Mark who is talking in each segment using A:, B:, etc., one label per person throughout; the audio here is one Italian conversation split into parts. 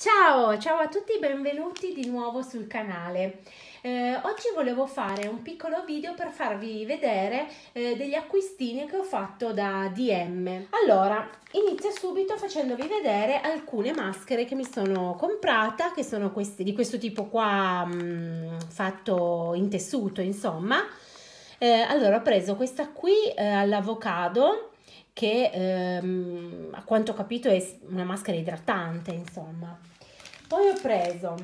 A: Ciao, ciao a tutti, benvenuti di nuovo sul canale. Eh, oggi volevo fare un piccolo video per farvi vedere eh, degli acquistini che ho fatto da DM. Allora, inizio subito facendovi vedere alcune maschere che mi sono comprata, che sono queste di questo tipo qua, mh, mm, fatto in tessuto, insomma. Eh, allora, ho preso questa qui eh, all'avocado che ehm, a quanto ho capito è una maschera idratante, insomma. Poi ho preso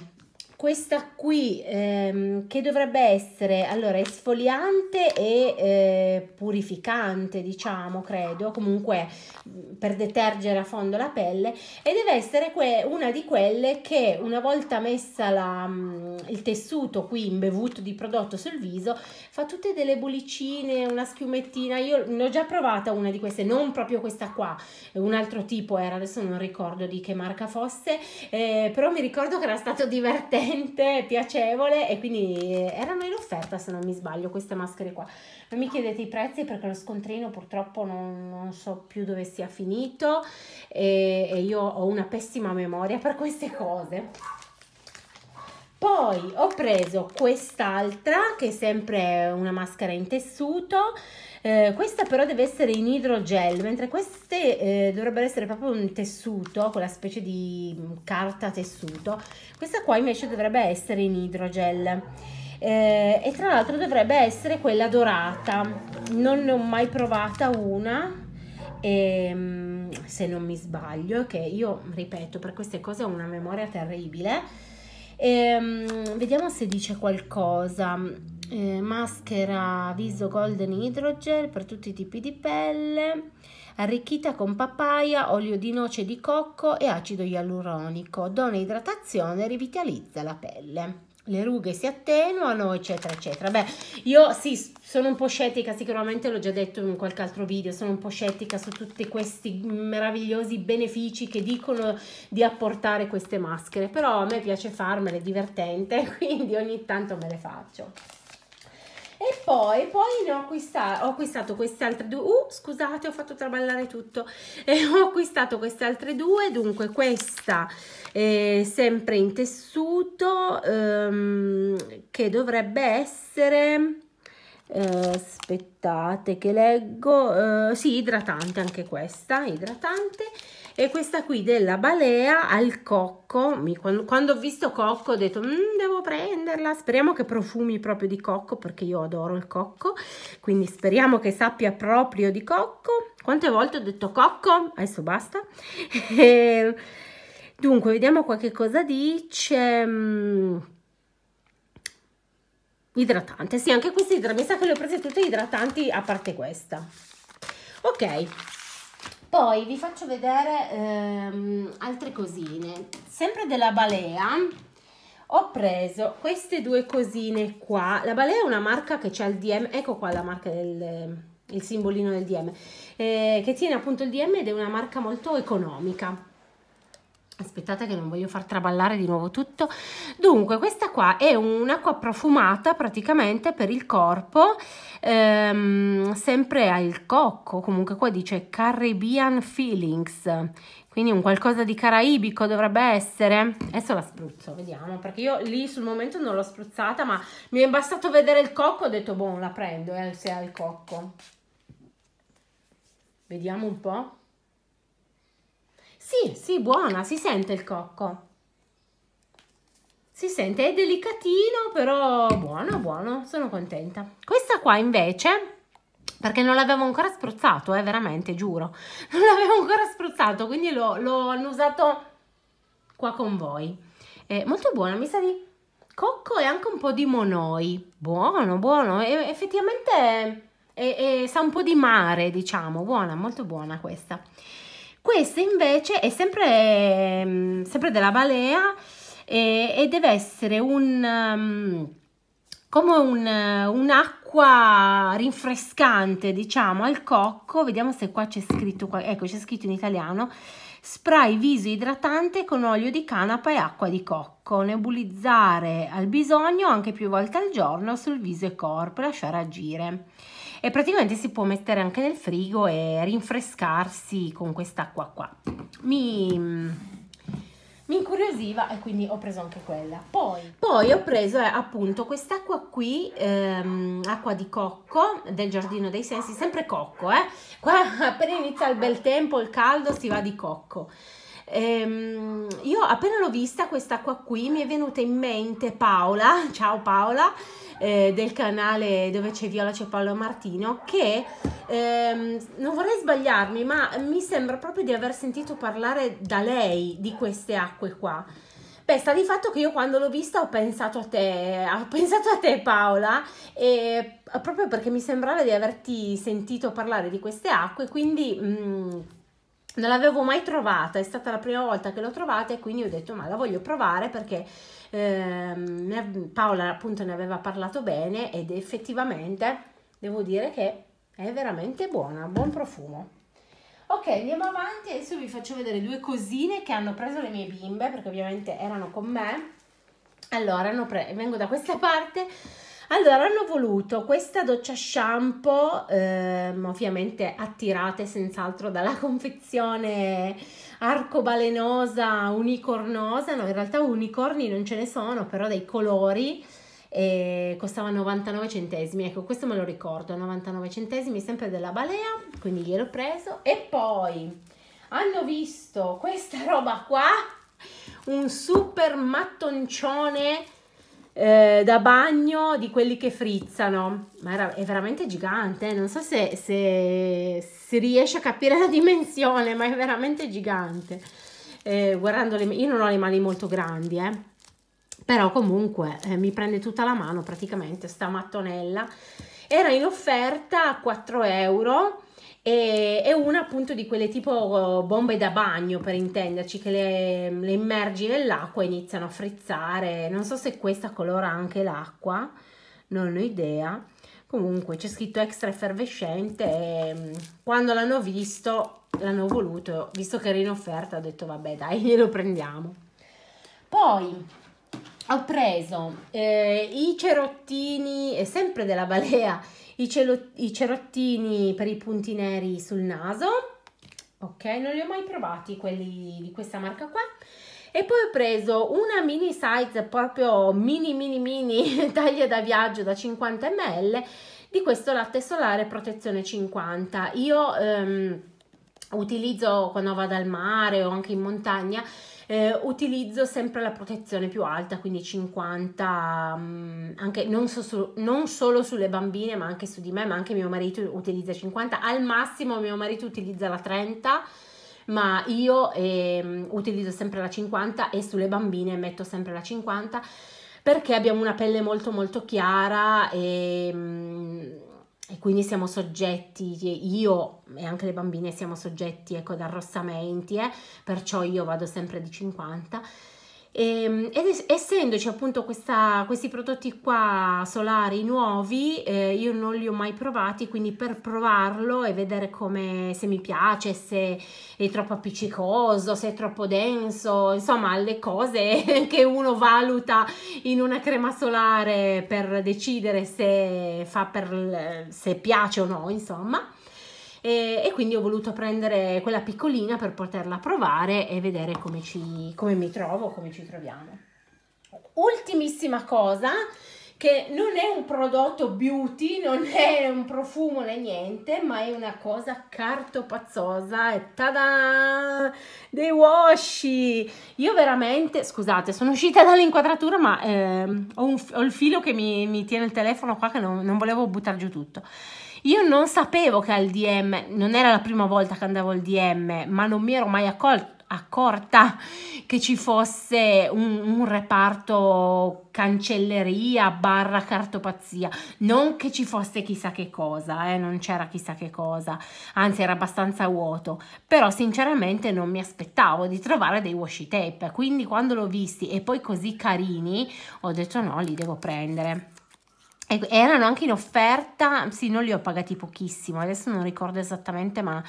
A: questa qui ehm, che dovrebbe essere allora esfoliante e eh, purificante diciamo credo comunque mm, per detergere a fondo la pelle e deve essere una di quelle che una volta messa la, mm, il tessuto qui imbevuto di prodotto sul viso fa tutte delle bollicine una schiumettina io ne ho già provata una di queste non proprio questa qua un altro tipo era adesso non ricordo di che marca fosse eh, però mi ricordo che era stato divertente divertente, piacevole e quindi erano in offerta se non mi sbaglio queste maschere qua. Non mi chiedete i prezzi perché lo scontrino purtroppo non, non so più dove sia finito e, e io ho una pessima memoria per queste cose. Poi ho preso quest'altra che è sempre una maschera in tessuto, eh, questa però deve essere in idrogel, mentre queste eh, dovrebbero essere proprio un tessuto, quella specie di mm, carta tessuto. Questa qua invece dovrebbe essere in idrogel. Eh, e tra l'altro dovrebbe essere quella dorata, non ne ho mai provata una, e, ehm, se non mi sbaglio, che io ripeto per queste cose ho una memoria terribile Ehm, vediamo se dice qualcosa. Eh, maschera viso golden hydrogel per tutti i tipi di pelle arricchita con papaya, olio di noce di cocco e acido ialuronico. Dona idratazione e rivitalizza la pelle le rughe si attenuano eccetera eccetera beh io sì sono un po' scettica sicuramente l'ho già detto in qualche altro video sono un po' scettica su tutti questi meravigliosi benefici che dicono di apportare queste maschere però a me piace farmele è divertente quindi ogni tanto me le faccio e poi, poi ne ho, acquistato, ho acquistato queste altre due uh, scusate ho fatto traballare tutto e eh, ho acquistato queste altre due dunque questa eh, sempre in tessuto ehm, che dovrebbe essere eh, aspettate che leggo eh, sì idratante anche questa idratante e questa qui della balea al cocco, mi, quando, quando, ho visto cocco ho detto mm, devo prenderla, speriamo che profumi proprio di cocco perché io adoro il cocco, quindi speriamo che sappia proprio di cocco, quante volte ho detto cocco, adesso basta, ehm, dunque vediamo qua che cosa dice mm, idratante sì anche questi mi sa che le ho prese tutte idratanti a parte questa ok poi vi faccio vedere ehm, altre cosine. Sempre della Balea ho preso queste due cosine qua. La Balea è una marca che c'è al DM, ecco qua la marca del il simbolino del DM, eh, che tiene appunto il DM ed è una marca molto economica aspettate che non voglio far traballare di nuovo tutto dunque questa qua è un'acqua profumata praticamente per il corpo ehm, sempre al cocco comunque qua dice Caribbean Feelings quindi un qualcosa di caraibico dovrebbe essere adesso la spruzzo vediamo perché io lì sul momento non l'ho spruzzata ma mi è bastato vedere il cocco ho detto boh la prendo eh, se ha il cocco vediamo un po' Sì, sì, buona, si sente il cocco. Si sente, è delicatino, però buono, buono, sono contenta. Questa qua invece, perché non l'avevo ancora spruzzato, eh, veramente, giuro. Non l'avevo ancora spruzzato, quindi l'ho annusato qua con voi. È eh, molto buona, mi sa di cocco e anche un po' di monoi. Buono, buono, e effettivamente è, è, sa un po' di mare, diciamo. Buona, molto buona questa. Questa invece è sempre, mm, sempre della Balea e, e, deve essere un... Mm, come un, mm, un'acqua rinfrescante, diciamo, al cocco. Vediamo se qua c'è scritto, ecco c'è scritto in italiano spray viso idratante con olio di canapa e acqua di cocco, nebulizzare al bisogno anche più volte al giorno sul viso e corpo, lasciare agire e praticamente si può mettere anche nel frigo e rinfrescarsi con quest'acqua qua. Mi mm, mi incuriosiva e quindi ho preso anche quella. Poi, Poi ho preso eh, appunto quest'acqua qui, ehm, acqua di cocco del giardino dei sensi, sempre cocco, eh. Qua appena inizia il bel tempo, il caldo, si va di cocco. Ehm, io appena l'ho vista quest'acqua qui mi è venuta in mente Paola, ciao Paola, eh, del canale dove c'è Viola c'è Paolo Martino, che ehm, non vorrei sbagliarmi, ma mi sembra proprio di aver sentito parlare da lei di queste acque qua. Beh, sta di fatto che io quando l'ho vista ho pensato a te, ho pensato a te Paola, e proprio perché mi sembrava di averti sentito parlare di queste acque, quindi mh, mm, non l'avevo mai trovata, è stata la prima volta che l'ho trovata e quindi ho detto ma la voglio provare perché ehm, Paola appunto ne aveva parlato bene ed effettivamente devo dire che è veramente buona, buon profumo. Ok, andiamo avanti, adesso vi faccio vedere due cosine che hanno preso le mie bimbe perché ovviamente erano con me. Allora, vengo da questa parte, allora, hanno voluto questa doccia shampoo, ehm, ovviamente attirate senz'altro dalla confezione arcobalenosa, unicornosa, no in realtà unicorni non ce ne sono, però dei colori e eh, costava 99 centesimi, ecco questo me lo ricordo, 99 centesimi sempre della Balea, quindi gliel'ho preso e poi hanno visto questa roba qua, un super mattoncione eh, da bagno di quelli che frizzano, ma era, è veramente gigante, eh. non so se, se, si riesce a capire la dimensione, ma è veramente gigante. Eh, guardando le, io non ho le mani molto grandi, eh. però comunque eh, mi prende tutta la mano praticamente sta mattonella. Era in offerta a 4 euro e, è una appunto di quelle tipo uh, bombe da bagno per intenderci che le, le immergi nell'acqua e iniziano a frizzare non so se questa colora anche l'acqua non ho idea comunque c'è scritto extra effervescente e mm, quando l'hanno visto l'hanno voluto visto che era in offerta ho detto vabbè dai glielo prendiamo poi ho preso eh, i cerottini sempre della balea i, celo, i cerottini per i punti neri sul naso, ok? Non li ho mai provati quelli di questa marca qua. E poi ho preso una mini size, proprio mini mini mini taglia da viaggio da 50 ml di questo latte solare protezione 50. Io ehm, utilizzo quando vado al mare o anche in montagna eh, utilizzo sempre la protezione più alta quindi 50 um, mm, anche non, so su, non solo sulle bambine ma anche su di me ma anche mio marito utilizza 50 al massimo mio marito utilizza la 30 ma io eh, utilizzo sempre la 50 e sulle bambine metto sempre la 50 perché abbiamo una pelle molto molto chiara e ehm, e quindi siamo soggetti, io e anche le bambine siamo soggetti ecco, ad arrossamenti, eh, perciò io vado sempre di 50 e, ehm, ed essendoci appunto questa, questi prodotti qua solari nuovi, eh, io non li ho mai provati, quindi per provarlo e vedere come, se mi piace, se è troppo appiccicoso, se è troppo denso, insomma le cose che uno valuta in una crema solare per decidere se, fa per, se piace o no, insomma e, e, quindi ho voluto prendere quella piccolina per poterla provare e vedere come, ci, come mi trovo, come ci troviamo. Ultimissima cosa che non è un prodotto beauty, non è un profumo né niente, ma è una cosa cartopazzosa e tada! Dei washi! Io veramente, scusate, sono uscita dall'inquadratura, ma eh, ho, un, ho, il filo che mi, mi, tiene il telefono qua che non, non volevo buttare giù tutto. Io non sapevo che al DM, non era la prima volta che andavo al DM, ma non mi ero mai accolto accorta che ci fosse un, un, reparto cancelleria barra cartopazia non che ci fosse chissà che cosa eh, non c'era chissà che cosa anzi era abbastanza vuoto però sinceramente non mi aspettavo di trovare dei washi tape quindi quando l'ho visti e poi così carini ho detto no li devo prendere Ecco, erano anche in offerta, sì, non li ho pagati pochissimo, adesso non ricordo esattamente, ma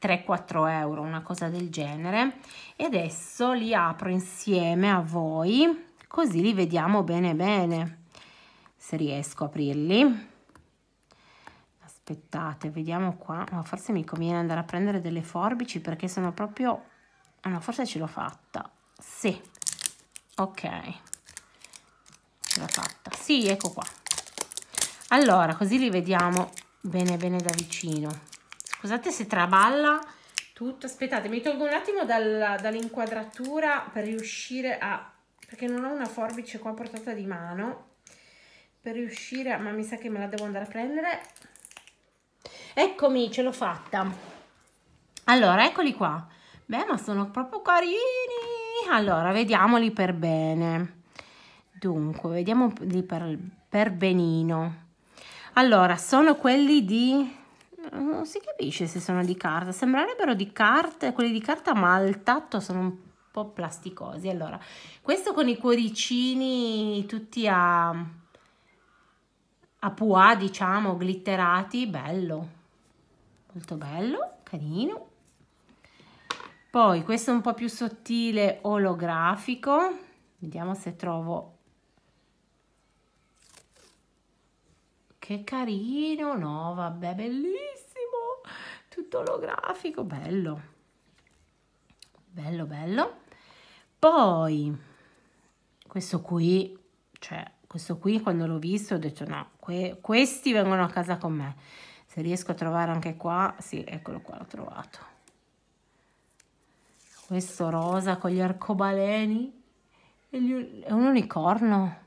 A: 3-4 euro, una cosa del genere. E adesso li apro insieme a voi, così li vediamo bene bene, se riesco a aprirli. Aspettate, vediamo qua, ma forse mi conviene andare a prendere delle forbici perché sono proprio... Ah no, forse ce l'ho fatta, sì, ok, ce l'ho fatta, sì, ecco qua allora così li vediamo bene bene da vicino scusate se traballa tutto aspettate mi tolgo un attimo dal, dall'inquadratura per riuscire a perché non ho una forbice qua portata di mano per riuscire a ma mi sa che me la devo andare a prendere eccomi ce l'ho fatta allora eccoli qua beh ma sono proprio carini allora vediamoli per bene dunque vediamo per, per benino allora, sono quelli di... Non si capisce se sono di carta. Sembrerebbero di carta, quelli di carta, ma al tatto sono un po' plasticosi. Allora, questo con i cuoricini tutti a... a pois, diciamo, glitterati. Bello. Molto bello, carino. Poi questo un po' più sottile, olografico. Vediamo se trovo che carino, no vabbè, bellissimo, tutto olografico, bello, bello, bello. Poi, questo qui, cioè, questo qui quando l'ho visto ho detto no, que questi vengono a casa con me. Se riesco a trovare anche qua, sì, eccolo qua, l'ho trovato. Questo rosa con gli arcobaleni, è un unicorno,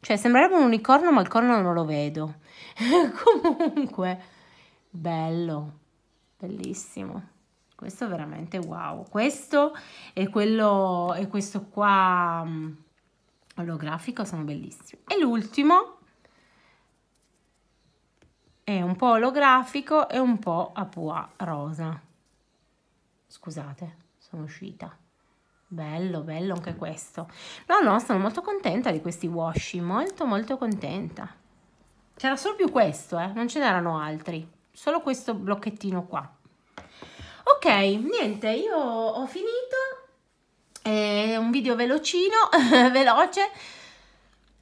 A: cioè, sembrerebbe un unicorno, ma il corno non lo vedo. Comunque, bello, bellissimo. Questo veramente wow. Questo e quello e questo qua mm, olografico sono bellissimi. E l'ultimo è un po' olografico e un po' a pua rosa. Scusate, sono uscita. Bello, bello anche questo. No, no, sono molto contenta di questi washi, molto molto contenta. C'era solo più questo, eh? non ce n'erano altri, solo questo blocchettino qua. Ok, niente, io ho finito, è un video velocino, veloce,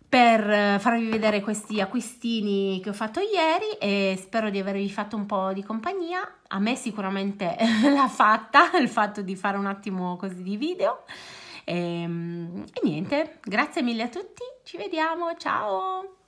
A: per eh, farvi vedere questi acquistini che ho fatto ieri e spero di avervi fatto un po' di compagnia. A me sicuramente l'ha fatta il fatto di fare un attimo così di video. E, ehm, e niente, grazie mille a tutti, ci vediamo, ciao!